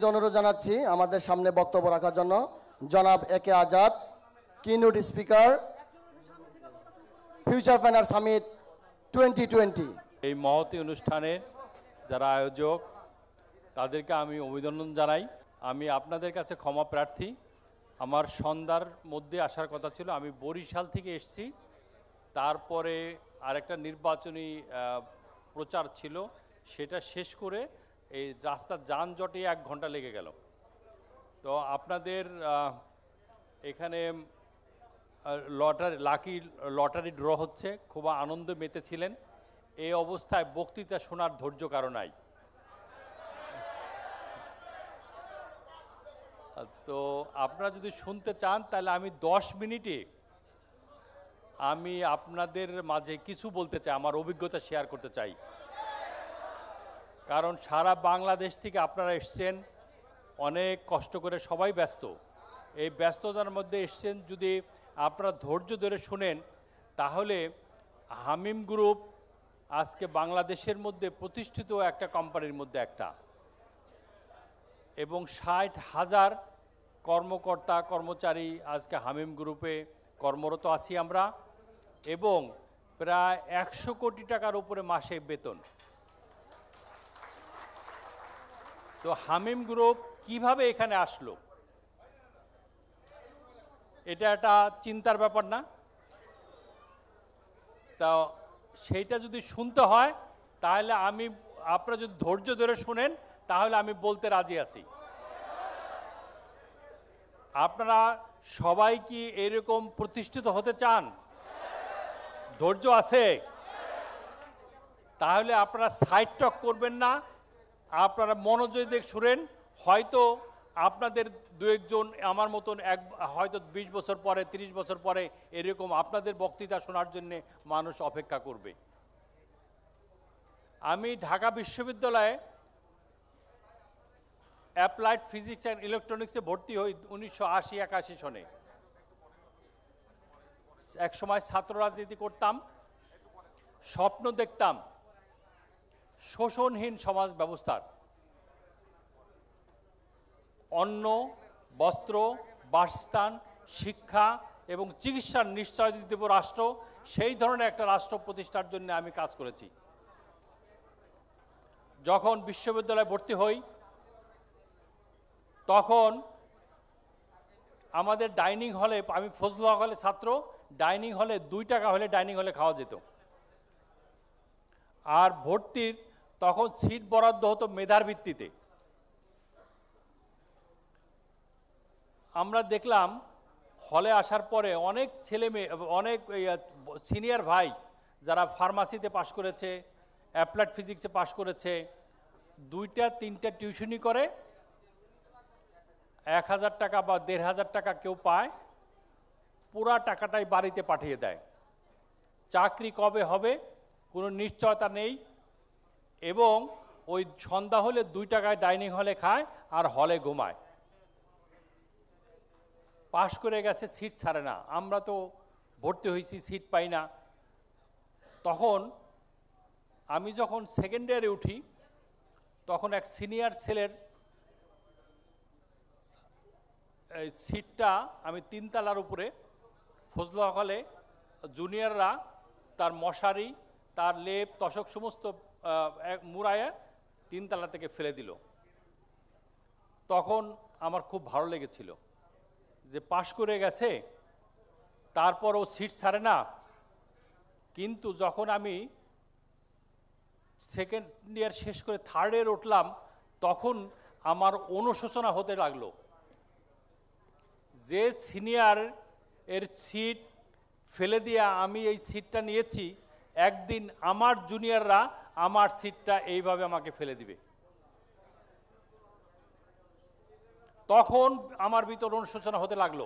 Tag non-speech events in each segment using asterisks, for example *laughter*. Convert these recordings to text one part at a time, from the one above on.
বিনীত অনুরোধ জানাচ্ছি আমাদের সামনে বক্তব্য রাখার জন্য জনাব A K Azad keynote speaker future finance summit twenty twenty এই মহতি অনুষ্ঠানে যারা আয়োজক তাদেরকে আমি অভিনন্দন জানাই আমি আপনাদের কাছে ক্ষমা প্রার্থী আমার সন্ধ্যার মধ্যে আসার কথা ছিল আমি বরিশাল থেকে এসছি তারপরে আরেকটা নির্বাচনী প্রচার ছিল সেটা শেষ করে এই রাস্তার যানজটে এক ঘন্টা লেগে গেল তো আপনাদের এখানে লটারি লাকি লটারি ড্র হচ্ছে খুব আনন্দ মেতেছিলেন এই অবস্থায় বক্তৃতা শোনার ধৈর্য কারো নাই তো আপনারা যদি শুনতে চান তাহলে আমি দশ মিনিটে আমি আপনাদের মাঝে কিছু বলতে চাই আমার অভিজ্ঞতা শেয়ার করতে চাই কারণ সারা বাংলাদেশ থেকে আপনারা এসছেন অনেক কষ্ট করে সবাই ব্যস্ত এই ব্যস্ততার মধ্যে এসছেন যদি আপনারা ধৈর্য ধরে শুনেন তাহলে হামিম গ্রুপ আজকে বাংলাদেশের মধ্যে প্রতিষ্ঠিত একটা কোম্পানির মধ্যে একটা এবং ষাট হাজার কর্মকর্তা কর্মচারী আজকে হামিম গ্রুপে কর্মরত আছি আমরা এবং প্রায় একশো কোটি টাকার উপরে মাসে বেতন তো হামিম গ্রুপ কিভাবে এখানে আসলো এটা একটা চিন্তার ব্যাপার না তা সেইটা যদি শুনতে হয় তাহলে আমি আপনারা যদি ধৈর্য ধরে শুনেন তাহলে আমি বলতে রাজি আছি আপনারা সবাই কি এরকম প্রতিষ্ঠিত হতে চান ধৈর্য আছে তাহলে আপনারা সাইড টক করবেন না আপনারা মনোযোগ দেখ শুনেন হয়তো আপনাদের দু একজন আমার মতন এক হয়তো ২০ বছর পরে ৩০ বছর পরে এরকম আপনাদের বক্তৃতা শোনার জন্যে মানুষ অপেক্ষা করবে আমি ঢাকা বিশ্ববিদ্যালয়ে অ্যাপ্লাইড ফিজিক্স অ্যান্ড ইলেকট্রনিক্সে ভর্তি হই উনিশশো আশি একাশি সনে এক সময় ছাত্র রাজনীতি করতাম স্বপ্ন দেখতাম শোষণহীন সমাজ ব্যবস্থার অন্ন বস্ত্র বাসস্থান শিক্ষা এবং চিকিৎসার নিশ্চয় দেব রাষ্ট্র সেই ধরনের একটা রাষ্ট্র প্রতিষ্ঠার জন্য আমি কাজ করেছি যখন বিশ্ববিদ্যালয়ে ভর্তি হই তখন আমাদের ডাইনিং হলে আমি ফজল হলে ছাত্র ডাইনিং হলে দুই টাকা হলে ডাইনিং হলে খাওয়া যেত আর ভর্তির তখন সিট বরাদ্দ হতো মেধার ভিত্তিতে আমরা দেখলাম হলে আসার পরে অনেক ছেলে মেয়ে অনেক সিনিয়র ভাই যারা ফার্মাসিতে পাশ করেছে অ্যাপ্লাইড ফিজিক্সে পাশ করেছে দুইটা তিনটা টিউশনি করে এক হাজার টাকা বা দেড় হাজার টাকা কেউ পায় পুরা টাকাটাই বাড়িতে পাঠিয়ে দেয় চাকরি কবে হবে কোনো নিশ্চয়তা নেই এবং ওই সন্ধ্যা হলে দুই টাকায় ডাইনিং হলে খায় আর হলে ঘুমায় পাশ করে গেছে সিট ছাড়ে না আমরা তো ভর্তি হয়েছি সিট পাই না তখন আমি যখন সেকেন্ড ইয়ারে উঠি তখন এক সিনিয়র ছেলের সিটটা আমি তিনতলার উপরে ফজলা হলে জুনিয়ররা তার মশারি তার লেপ তশক সমস্ত তিন তিনতলা থেকে ফেলে দিল তখন আমার খুব ভালো লেগেছিল যে পাশ করে গেছে তারপর ও সিট ছাড়ে না কিন্তু যখন আমি সেকেন্ড ইয়ার শেষ করে থার্ড ইয়ার উঠলাম তখন আমার অনুশোচনা হতে লাগলো যে সিনিয়র এর সিট ফেলে দিয়ে আমি এই সিটটা নিয়েছি একদিন আমার জুনিয়ররা আমার সিটটা এইভাবে আমাকে ফেলে দিবে তখন আমার ভিতর অনুশোচনা হতে লাগলো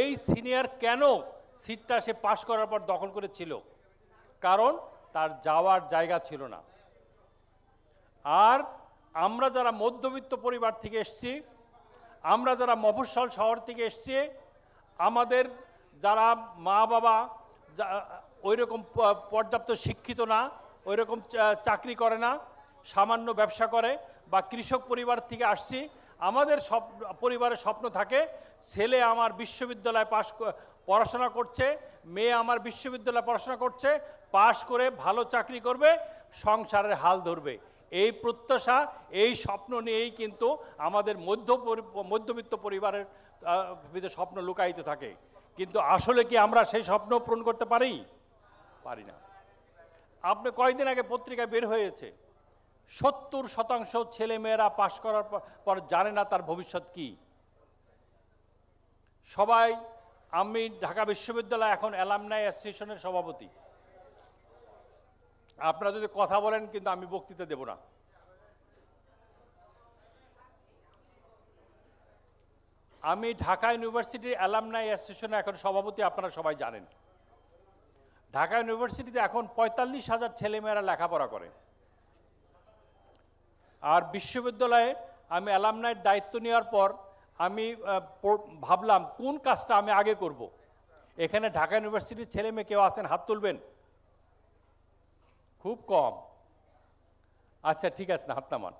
এই সিনিয়র কেন সিটটা সে পাশ করার পর দখল করেছিল কারণ তার যাওয়ার জায়গা ছিল না আর আমরা যারা মধ্যবিত্ত পরিবার থেকে এসছি আমরা যারা মফস্বল শহর থেকে এসছি আমাদের যারা মা বাবা ওই রকম পর্যাপ্ত শিক্ষিত না ওই রকম চাকরি করে না সামান্য ব্যবসা করে বা কৃষক পরিবার থেকে আসছি আমাদের সব পরিবারের স্বপ্ন থাকে ছেলে আমার বিশ্ববিদ্যালয়ে পাশ পড়াশোনা করছে মেয়ে আমার বিশ্ববিদ্যালয়ে পড়াশোনা করছে পাশ করে ভালো চাকরি করবে সংসারের হাল ধরবে এই প্রত্যাশা এই স্বপ্ন নিয়েই কিন্তু আমাদের মধ্য মধ্যবিত্ত পরিবারের ভিতরে স্বপ্ন লুকায়িত থাকে কিন্তু আসলে কি আমরা সেই স্বপ্ন পূরণ করতে পারি পারি না আপনি কয়েকদিন আগে পত্রিকায় বের হয়েছে সত্তর শতাংশ ছেলেমেয়েরা পাশ করার পর জানে না তার ভবিষ্যৎ কি সবাই আমি ঢাকা বিশ্ববিদ্যালয় এখন অ্যালামনাই অ্যাসোসিয়েশনের সভাপতি আপনারা যদি কথা বলেন কিন্তু আমি বক্তৃতা দেব না আমি ঢাকা ইউনিভার্সিটির অ্যালামনাই অ্যাসোসিয়েশনের এখন সভাপতি আপনারা সবাই জানেন ঢাকা ইউনিভার্সিটিতে এখন পঁয়তাল্লিশ হাজার ছেলেমেয়েরা লেখাপড়া করে আর বিশ্ববিদ্যালয়ে আমি অ্যালামনাইট দায়িত্ব নেওয়ার পর আমি ভাবলাম কোন কাজটা আমি আগে করব। এখানে ঢাকা ইউনিভার্সিটির ছেলে মেয়ে কেউ আসেন হাত তুলবেন খুব কম আচ্ছা ঠিক আছে না হাত নামান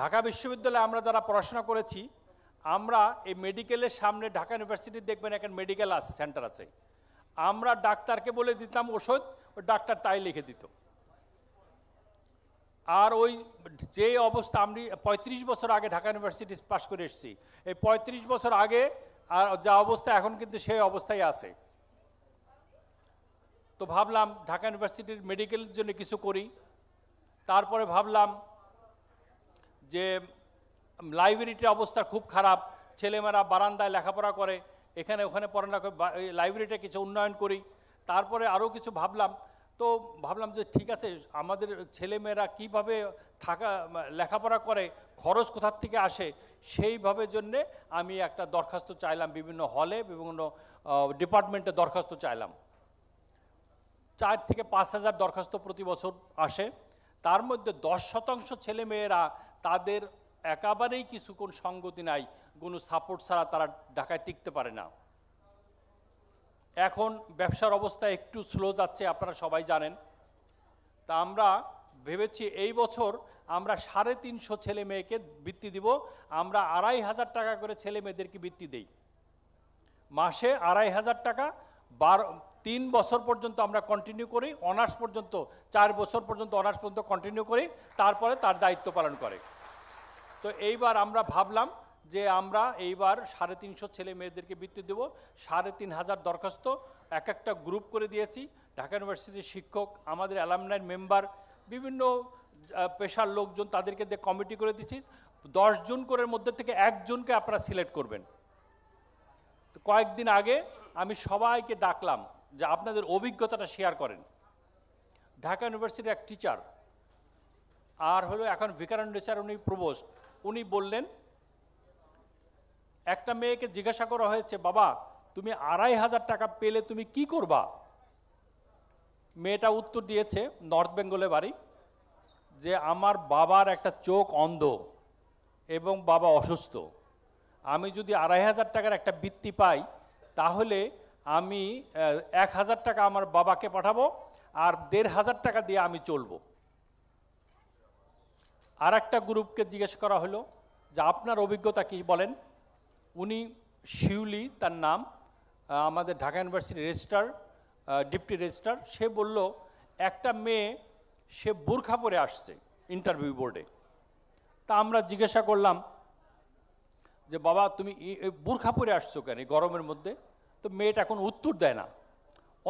ঢাকা বিশ্ববিদ্যালয়ে আমরা যারা পড়াশোনা করেছি আমরা এই মেডিকেলের সামনে ঢাকা ইউনিভার্সিটি দেখবেন একটা মেডিকেল আছে সেন্টার আছে আমরা ডাক্তারকে বলে দিতাম ওষুধ ওই ডাক্তার তাই লিখে দিত আর ওই যে অবস্থা আমি পঁয়ত্রিশ বছর আগে ঢাকা ইউনিভার্সিটি পাশ করে এসেছি এই পঁয়ত্রিশ বছর আগে আর যা অবস্থা এখন কিন্তু সেই অবস্থায় আছে তো ভাবলাম ঢাকা ইউনিভার্সিটির মেডিকেলের জন্য কিছু করি তারপরে ভাবলাম যে লাইব্রেরিটির অবস্থা খুব খারাপ ছেলেমেয়েরা বারান্দায় লেখাপড়া করে এখানে ওখানে পড়ানা লাইব্রেরিটা কিছু উন্নয়ন করি তারপরে আরও কিছু ভাবলাম তো ভাবলাম যে ঠিক আছে আমাদের ছেলেমেয়েরা কিভাবে থাকা লেখাপড়া করে খরচ কোথার থেকে আসে সেইভাবে জন্যে আমি একটা দরখাস্ত চাইলাম বিভিন্ন হলে বিভিন্ন ডিপার্টমেন্টে দরখাস্ত চাইলাম চার থেকে পাঁচ হাজার দরখাস্ত প্রতি বছর আসে তার মধ্যে দশ শতাংশ ছেলেমেয়েরা তাদের একাবারেই কিছু কোন সঙ্গতি নাই কোনো সাপোর্ট ছাড়া তারা ঢাকায় টিকতে পারে না এখন ব্যবসার অবস্থা একটু স্লো যাচ্ছে আপনারা সবাই জানেন তা আমরা ভেবেছি এই বছর আমরা সাড়ে তিনশো ছেলে মেয়েকে বৃত্তি দিব আমরা আড়াই হাজার টাকা করে ছেলে মেয়েদেরকে বৃত্তি দেই মাসে আড়াই হাজার টাকা বারো তিন বছর পর্যন্ত আমরা কন্টিনিউ করি অনার্স পর্যন্ত চার বছর পর্যন্ত অনার্স পর্যন্ত কন্টিনিউ করি তারপরে তার দায়িত্ব পালন করে তো এইবার আমরা ভাবলাম যে আমরা এইবার সাড়ে তিনশো ছেলে মেয়েদেরকে বৃত্তি দেবো সাড়ে তিন হাজার দরখাস্ত এক একটা গ্রুপ করে দিয়েছি ঢাকা ইউনিভার্সিটির শিক্ষক আমাদের অ্যালামনাইন মেম্বার বিভিন্ন পেশার লোকজন তাদেরকে দিয়ে কমিটি করে দিচ্ছি জন করে মধ্যে থেকে একজনকে আপনারা সিলেক্ট করবেন কয়েকদিন আগে আমি সবাইকে ডাকলাম যে আপনাদের অভিজ্ঞতাটা শেয়ার করেন ঢাকা ইউনিভার্সিটির এক টিচার আর হলো এখন ভিকারণ টিচার উনি প্রবোস্ট উনি বললেন একটা মেয়েকে জিজ্ঞাসা করা হয়েছে বাবা তুমি আড়াই হাজার টাকা পেলে তুমি কি করবা মেয়েটা উত্তর দিয়েছে নর্থ বেঙ্গলে বাড়ি যে আমার বাবার একটা চোখ অন্ধ এবং বাবা অসুস্থ আমি যদি আড়াই হাজার টাকার একটা বৃত্তি পাই তাহলে আমি এক হাজার টাকা আমার বাবাকে পাঠাবো আর দেড় হাজার টাকা দিয়ে আমি চলবো আর একটা গ্রুপকে জিজ্ঞেস করা হলো যে আপনার অভিজ্ঞতা কি বলেন উনি শিউলি তার নাম আমাদের Dhaka university registrar deputy registrar সে বলল একটা মেয়ে সে বোরখা পরে আসছে ইন্টারভিউ বোর্ডে তা আমরা জিজ্ঞাসা করলাম যে বাবা তুমি বোরখা পরে আসছো কেন গরমের মধ্যে তো মেয়েটা এখন উত্তর দেয় না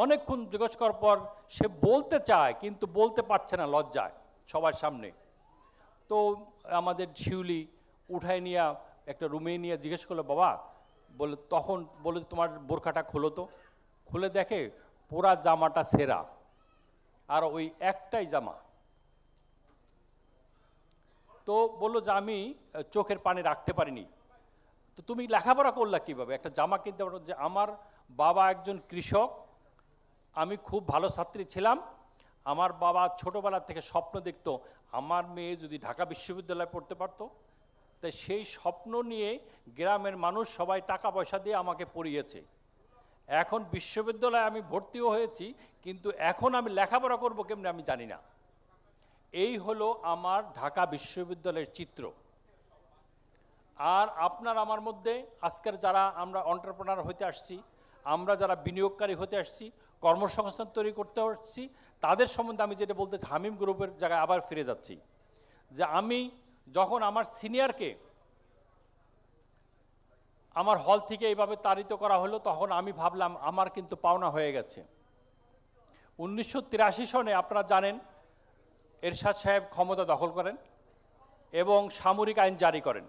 অনেকক্ষণ জিজ্ঞেস করার পর সে বলতে চায় কিন্তু বলতে পারছে না লজ্জায় সবার সামনে তো আমাদের শিউলি উঠায় নিয়ে একটা রুমে নিয়ে জিজ্ঞেস করলো বাবা বলে তখন বলে তোমার বোরখাটা খোলো তো খুলে দেখে পুরা জামাটা সেরা আর ওই একটাই জামা তো বললো যে আমি চোখের পানি রাখতে পারিনি তো তুমি লেখাপড়া করলা কীভাবে একটা জামা কিনতে পারো যে আমার বাবা একজন কৃষক আমি খুব ভালো ছাত্রী ছিলাম আমার বাবা ছোটোবেলা থেকে স্বপ্ন দেখত আমার মেয়ে যদি ঢাকা বিশ্ববিদ্যালয়ে পড়তে পারত তাই সেই স্বপ্ন নিয়ে গ্রামের মানুষ সবাই টাকা পয়সা দিয়ে আমাকে পড়িয়েছে এখন বিশ্ববিদ্যালয়ে আমি ভর্তিও হয়েছি কিন্তু এখন আমি লেখাপড়া করব কেমনি আমি জানি না এই হলো আমার ঢাকা বিশ্ববিদ্যালয়ের চিত্র আর আপনার আমার মধ্যে আজকের যারা আমরা অন্টারপ্রেনার হইতে আসছি আমরা যারা বিনিয়োগকারী হতে আসছি কর্মসংস্থান তৈরি করতে আসছি তাদের সম্বন্ধে আমি যেটা বলতে হামিম গ্রুপের জায়গায় আবার ফিরে যাচ্ছি যে আমি যখন আমার সিনিয়রকে আমার হল থেকে এইভাবে তাড়িত করা হলো তখন আমি ভাবলাম আমার কিন্তু পাওনা হয়ে গেছে উনিশশো সনে আপনারা জানেন এরশাদ সাহেব ক্ষমতা দখল করেন এবং সামরিক আইন জারি করেন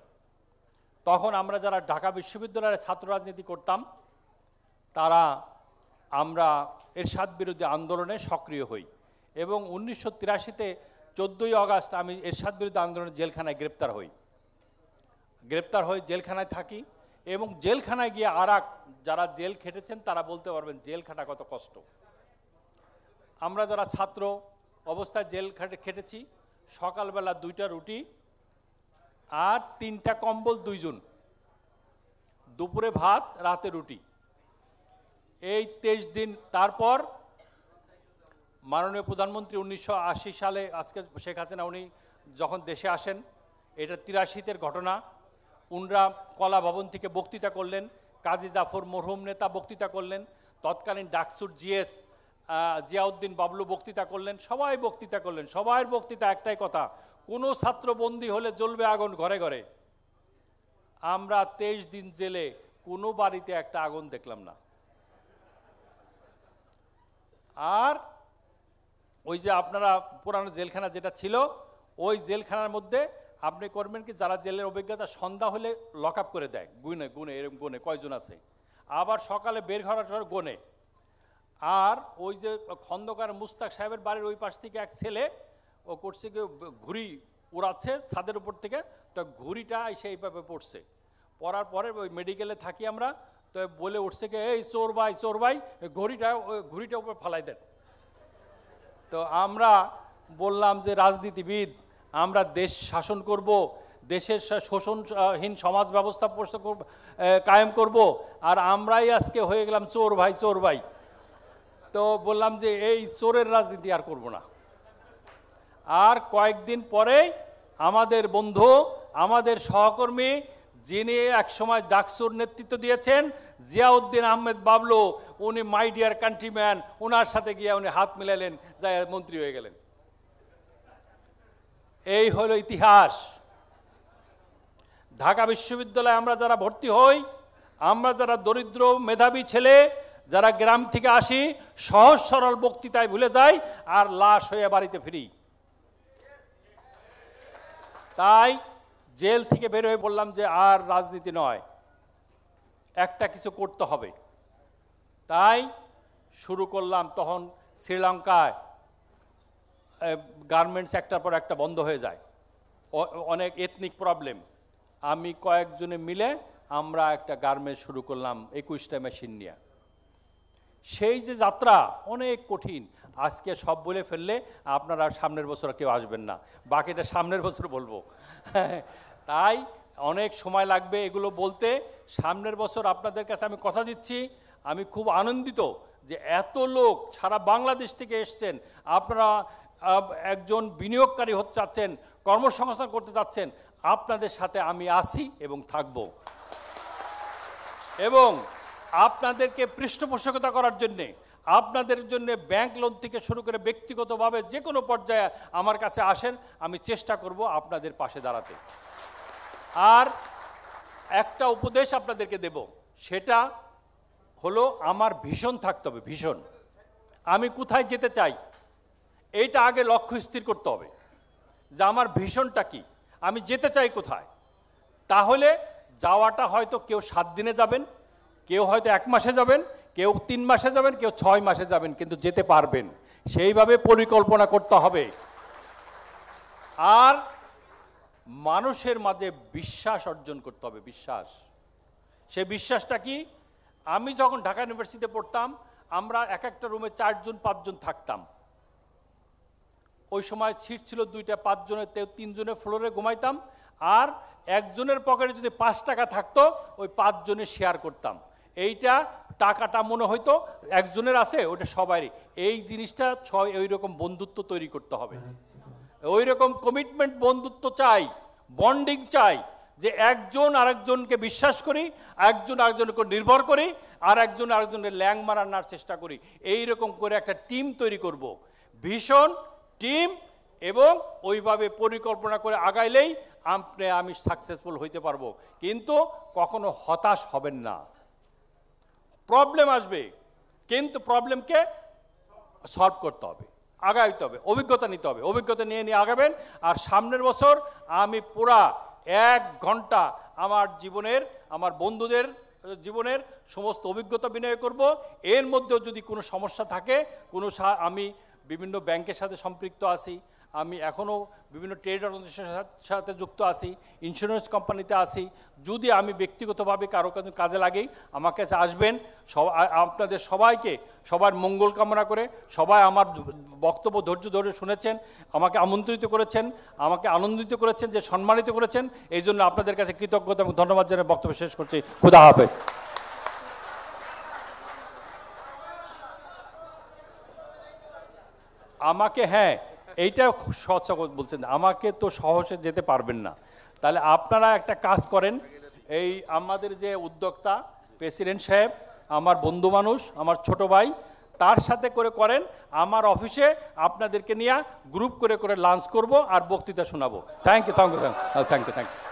তখন আমরা যারা ঢাকা বিশ্ববিদ্যালয়ের ছাত্র রাজনীতি করতাম তারা আমরা এরশাদ বিরোধী আন্দোলনে সক্রিয় হই এবং উনিশশো তিরাশিতে চোদ্দোই অগাস্ট আমি এরশাদ বিরোধী আন্দোলনের জেলখানায় গ্রেপ্তার হই গ্রেপ্তার হয়ে জেলখানায় থাকি এবং জেলখানায় গিয়ে আর যারা জেল খেটেছেন তারা বলতে পারবেন জেল খাটা কত কষ্ট আমরা যারা ছাত্র অবস্থায় জেল খাটে খেটেছি সকালবেলা দুইটা রুটি আর তিনটা কম্বল দুইজন দুপুরে ভাত রাতে রুটি এই তেইশ দিন তারপর মাননীয় প্রধানমন্ত্রী উনিশশো সালে আজকে শেখ হাসিনা উনি যখন দেশে আসেন এটা তিরাশিতের ঘটনা উনরা কলা ভবন থেকে বক্তৃতা করলেন কাজী জাফর মরহুম নেতা বক্তৃতা করলেন তৎকালীন ডাকসুর জিএস জিয়াউদ্দিন বাবলু বক্তৃতা করলেন সবাই বক্তৃতা করলেন সবাইয়ের বক্তৃতা একটাই কথা কোনো ছাত্রবন্দী হলে জ্বলবে আগুন ঘরে ঘরে আমরা তেইশ দিন জেলে কোনো বাড়িতে একটা আগুন দেখলাম না আর ওই যে আপনারা পুরানো জেলখানা যেটা ছিল ওই জেলখানার মধ্যে আপনি করবেন কি যারা জেলের অভিজ্ঞতা সন্ধ্যা হলে লক আপ করে দেয় গুনে গুনে এরকম গুনে কয়জন আছে আবার সকালে বের ঘর গোনে আর ওই যে খন্দকার মুস্তাক সাহেবের বাড়ির ওই পাশ থেকে এক ছেলে ও করছে কি ঘুড়ি উড়াচ্ছে ছাদের উপর থেকে তো ঘুড়িটা এসে এইভাবে পড়ছে পড়ার পরে ওই মেডিকেলে থাকি আমরা তো বলে উঠছে কে এই চোর ভাই চোর ভাই ঘড়িটা ঘড়িটা উপরে ফালাই দেন তো আমরা বললাম যে রাজনীতিবিদ আমরা দেশ শাসন করব দেশের শোষণহীন সমাজ ব্যবস্থা কায়েম করব আর আমরাই আজকে হয়ে গেলাম চোর ভাই চোর ভাই তো বললাম যে এই চোরের রাজনীতি আর করব না আর কয়েকদিন পরে আমাদের বন্ধু আমাদের সহকর্মী যিনি একসময় ডাকসুর নেতৃত্ব দিয়েছেন জিয়াউদ্দিন আহমেদ বাবলো উনি মাই ডিয়ার কান্ট্রিম্যান ওনার সাথে গিয়ে উনি হাত মিলালেন যাই মন্ত্রী হয়ে গেলেন এই হল ইতিহাস ঢাকা বিশ্ববিদ্যালয়ে আমরা যারা ভর্তি হই আমরা যারা দরিদ্র মেধাবী ছেলে যারা গ্রাম থেকে আসি সহজ সরল বক্তৃতায় ভুলে যাই আর লাশ হয়ে বাড়িতে ফিরি তাই জেল থেকে বের হয়ে বললাম যে আর রাজনীতি নয় একটা কিছু করতে হবে তাই শুরু করলাম তখন শ্রীলঙ্কায় গার্মেন্টস একটার পর একটা বন্ধ হয়ে যায় অনেক এথনিক প্রবলেম আমি কয়েকজনে মিলে আমরা একটা গার্মেন্টস শুরু করলাম একুশটা মেশিন নিয়ে সেই যে যাত্রা অনেক কঠিন আজকে সব বলে ফেললে আপনারা সামনের বছর কেউ আসবেন না বাকিটা সামনের বছর বলবো *laughs* তাই অনেক সময় লাগবে এগুলো বলতে সামনের বছর আপনাদের কাছে আমি কথা দিচ্ছি আমি খুব আনন্দিত যে এত লোক সারা বাংলাদেশ থেকে এসছেন আপনারা একজন বিনিয়োগকারী হতে চাচ্ছেন কর্মসংস্থান করতে চাচ্ছেন আপনাদের সাথে আমি আসি এবং থাকব এবং আপনাদেরকে পৃষ্ঠপোষকতা করার জন্যে আপনাদের জন্য ব্যাংক লোন থেকে শুরু করে ব্যক্তিগতভাবে যে কোনো পর্যায়ে আমার কাছে আসেন আমি চেষ্টা করব আপনাদের পাশে দাঁড়াতে আর একটা উপদেশ আপনাদেরকে দেব সেটা হলো আমার ভীষণ থাকতে হবে ভীষণ আমি কোথায় যেতে চাই এইটা আগে লক্ষ্য স্থির করতে হবে যে আমার ভীষণটা কি আমি যেতে চাই কোথায় তাহলে যাওয়াটা হয়তো কেউ সাত দিনে যাবেন কেউ হয়তো এক মাসে যাবেন কেউ তিন মাসে যাবেন কেউ ছয় মাসে যাবেন কিন্তু যেতে পারবেন সেইভাবে পরিকল্পনা করতে হবে আর মানুষের মাঝে বিশ্বাস অর্জন করতে হবে বিশ্বাস সে বিশ্বাসটা কি আমি যখন ঢাকা ইউনিভার্সিটিতে পড়তাম আমরা এক একটা রুমে চারজন পাঁচজন থাকতাম ওই সময় সিট ছিল দুইটা পাঁচজনের তিনজনের ফ্লোরে ঘুমাইতাম আর একজনের পকেটে যদি পাঁচ টাকা থাকতো ওই পাঁচজনে শেয়ার করতাম এইটা টাকাটা মনে হয়তো একজনের আছে ওটা সবারই এই জিনিসটা ছয় ওই রকম বন্ধুত্ব তৈরি করতে হবে ওই রকম কমিটমেন্ট বন্ধুত্ব চাই বন্ডিং চাই যে একজন আরেকজনকে বিশ্বাস করি একজন আরেকজনের উপর নির্ভর করি আর একজন আরেকজনের ল্যাং মারানোর চেষ্টা করি এই রকম করে একটা টিম তৈরি করব। ভীষণ টিম এবং ওইভাবে পরিকল্পনা করে আগাইলেই আপনি আমি সাকসেসফুল হইতে পারবো কিন্তু কখনো হতাশ হবেন না প্রবলেম আসবে কিন্তু প্রবলেমকে সলভ করতে হবে আগাইতে হবে অভিজ্ঞতা নিতে হবে অভিজ্ঞতা নিয়ে নিয়ে আগাবেন আর সামনের বছর আমি পুরা এক ঘন্টা আমার জীবনের আমার বন্ধুদের জীবনের সমস্ত অভিজ্ঞতা বিনিয়োগ করব এর মধ্যেও যদি কোনো সমস্যা থাকে কোনো আমি বিভিন্ন ব্যাংকের সাথে সম্পৃক্ত আছি আমি এখনও বিভিন্ন ট্রেড অর্গানাইজেশনের সাথে যুক্ত আছি ইন্স্যুরেন্স কোম্পানিতে আছি যদি আমি ব্যক্তিগতভাবে কারো কাজে লাগেই আমার কাছে আসবেন সব আপনাদের সবাইকে সবার মঙ্গল কামনা করে সবাই আমার বক্তব্য ধৈর্য ধরে শুনেছেন আমাকে আমন্ত্রিত করেছেন আমাকে আনন্দিত করেছেন যে সম্মানিত করেছেন এই জন্য আপনাদের কাছে কৃতজ্ঞতা এবং ধন্যবাদ জানিয়ে বক্তব্য শেষ করছি খুদা হাফেজ আমাকে হ্যাঁ এইটা সচকত বলছেন আমাকে তো সহসে যেতে পারবেন না তাহলে আপনারা একটা কাজ করেন এই আমাদের যে উদ্যোক্তা প্রেসিডেন্ট সাহেব আমার বন্ধু মানুষ আমার ছোট ভাই তার সাথে করে করেন আমার অফিসে আপনাদেরকে নিয়ে গ্রুপ করে করে লাঞ্চ করব আর বক্তৃতা শোনাবো thank you thank you thank you thank you